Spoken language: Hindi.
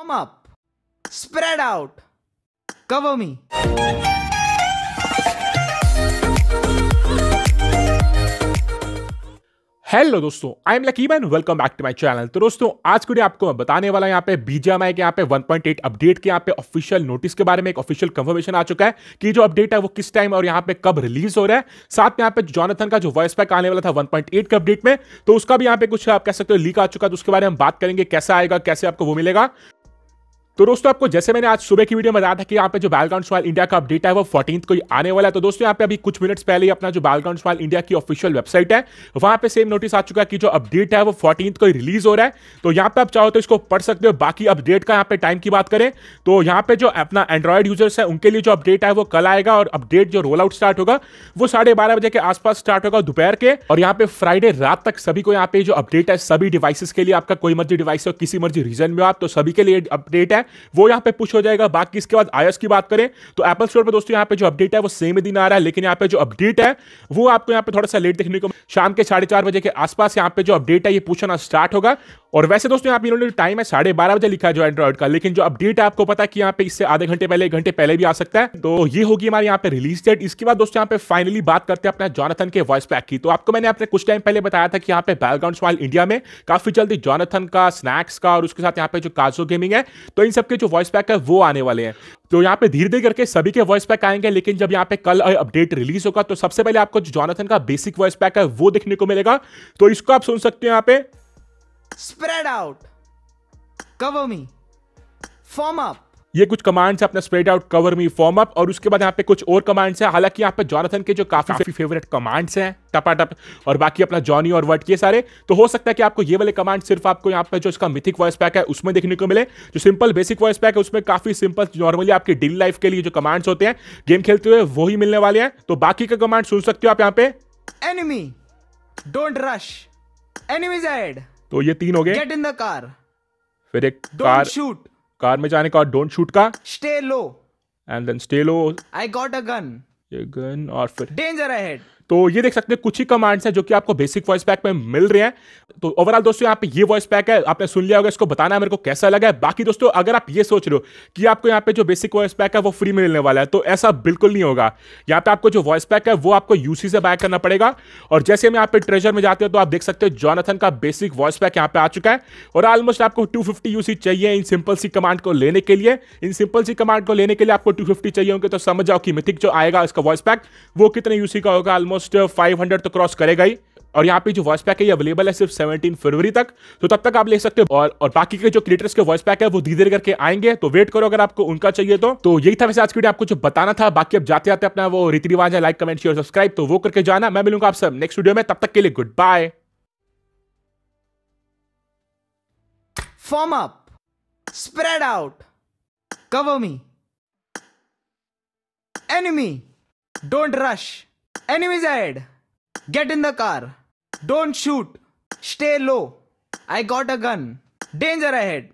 warm up, spread out, cover me. Hello दोस्तों I am lucky man welcome back to my channel तो दोस्तों आज के आपको मैं बताने वाला यहाँ पे बीजेएमआई के यहाँ पे 1.8 अपडेट के यहाँ पे ऑफिशियल नोटिस के बारे में एक ऑफिशियल कंफर्मेशन आ चुका है कि जो अपडेट है वो किस टाइम और यहाँ पे कब रिलीज हो रहा है साथ में यहाँ पे जॉनथन का जो वॉइस पैक आने वाला था 1.8 के अपडेट में तो उसका भी यहाँ पे कुछ आप कह सकते हो लीक आ चुका है तो उसके बारे में बात करेंगे कैसा आएगा कैसे आपको वो मिलेगा तो दोस्तों आपको जैसे मैंने आज सुबह की वीडियो में बताया था कि यहाँ पे जो बैलग्राउंड सवाल इंडिया का अपडेट है वो फोर्टीन को आने वाला है तो दोस्तों यहाँ पे अभी कुछ मिनट्स पहले ही अपना जो बैलग्राउंड सवाल इंडिया की ऑफिशियल वेबसाइट है वहां पे सेम नोटिस आ चुका है कि जो अपडेट है वो फोर्टीन को रिलीज हो रहा है तो यहाँ पे आप चाहो तो इसको पढ़ सकते हो बाकी अपडेट का यहाँ पे टाइम की बात करें तो यहाँ पे जो अपना एंड्रॉयड यूजर्स है उनके लिए जो अपडेट है वो कल आएगा और अपडेट जो रोल आउट स्टार्ट होगा वो साढ़े बारह बजे के आसपास स्टार्ट होगा दोपहर के और यहाँ पे फ्राइडे रात तक सभी को यहाँ पे जो अपडेट है सभी डिवाइसेस के लिए आपका कोई मर्जी डिवाइस हो किसी मर्जी रीजन में आप तो सभी के लिए अपडेट है वो यहाँ पे पुश हो जाएगा बाकी इसके बाद आयस की बात करें तो एप्पल स्टोर पर दोस्तों यहाँ पे जो अपडेट है वो सेम दिन आ रहा है लेकिन यहाँ पे जो अपडेट है वो आपको यहाँ पे थोड़ा सा लेट देखने को शाम के साढ़े बजे के आसपास यहाँ पे जो अपडेट है ये पूछना स्टार्ट होगा और वैसे दोस्तों यहाँ पे इन्होंने टाइम है साढ़े बारह बजे लिखा जो एंड्रॉइड का लेकिन जो अपडेट है आपको पता कि यहाँ पे इससे आधे घंटे पहले एक घंटे पहले भी आ सकता है तो ये होगी हमारे यहाँ पे रिलीज डेट इसके बाद दोस्तों यहाँ पे फाइनली बात करते हैं अपना जॉनथन के वॉइस पैक की तो आपको मैंने अपने कुछ टाइम पहले बताया था कि यहाँ पे बैलग्राउंड स्माइल इंडिया में काफी जल्दी जॉनथन का स्नैक्स का और उसके साथ यहाँ पे जो काजो गेमिंग है तो इन सबके जो वॉइस पैक है वो आने वाले हैं तो यहाँ पे धीरे धीरे करके सभी के वॉइस पैक आएंगे लेकिन जब यहाँ पे कल अपडेट रिलीज होगा तो सबसे पहले आपको जो जॉनथन का बेसिक वॉइस पैक है वो देखने को मिलेगा तो इसको आप सुन सकते हो यहाँ पे spread out cover me form up ये कुछ कमांड्स है अपना spread out cover me form up और उसके बाद यहाँ पे कुछ और कमांड्स है हालांकि यहाँ पे जॉनथन के जो काफी काफी फेवरेट कमांड्स हैं टप और बाकी अपना जॉनी और वर्ट ये सारे तो हो सकता है कि आपको ये वाले कमांड सिर्फ आपको यहाँ पे जो इसका मिथिक वॉइस पैक है उसमें देखने को मिले जो सिंपल बेसिक वॉइस पैक है उसमें काफी सिंपल नॉर्मली आपकी डेली लाइफ के लिए जो कमांड्स होते हैं गेम खेलते हुए ही मिलने वाले हैं तो बाकी का कमांड सुन सकते हो आप यहाँ पे enemy don't rush enemy ahead तो ये तीन हो गए गेट इन द कार फिर एक कार शूट कार में जाने का डोंट शूट का stay low and then stay low I got a gun ये गन और फिर डेंजर अहेड तो ये देख सकते हैं कुछ ही कमांड्स हैं जो कि आपको बेसिक वॉइस पैक में मिल रहे हैं तो ओवरऑल दोस्तों यहाँ पे ये वॉइस पैक है आपने सुन लिया होगा इसको बताना है मेरे को कैसा लगा है बाकी दोस्तों अगर आप ये सोच रहे हो कि आपको यहाँ पे जो बेसिक वॉइस पैक है वो फ्री में मिलने वाला है तो ऐसा बिल्कुल नहीं होगा यहाँ पे आपको जो वॉइस पैक है वो आपको यूसी से बाय करना पड़ेगा और जैसे हम यहाँ पे ट्रेजर में जाते हैं तो आप देख सकते हो जॉनथन का बेसिक वॉइस पैक यहाँ पे आ चुका है और ऑलमोस्ट आपको टू यूसी चाहिए इन सिंपल सी कमांड को लेने के लिए इन सिंपल सी कमांड को लेने के लिए आपको टू चाहिए होंगे तो समझ जाओ कि मिथिक जो आएगा इसका वॉइस पैक वो कितने यूसी का होगा ऑलमोस्ट ऑलमोस्ट 500 uh, तो क्रॉस करेगा ही और यहाँ पे जो वॉइस पैक है ये अवेलेबल है सिर्फ 17 फरवरी तक तो तब तक आप ले सकते हो और, और बाकी के जो क्रिएटर्स के वॉइस पैक है वो धीरे धीरे करके आएंगे तो वेट करो अगर आपको उनका चाहिए तो तो यही था वैसे आज की वीडियो आपको जो बताना था बाकी अब जाते जाते अपना वो रीति रिवाज है लाइक कमेंट शेयर सब्सक्राइब तो वो करके जाना मैं मिलूंगा आप सब नेक्स्ट वीडियो में तब तक के लिए goodbye form up spread out cover me enemy don't rush Enemies ahead! Get in the car! Don't shoot! Stay low! I got a gun! Danger ahead!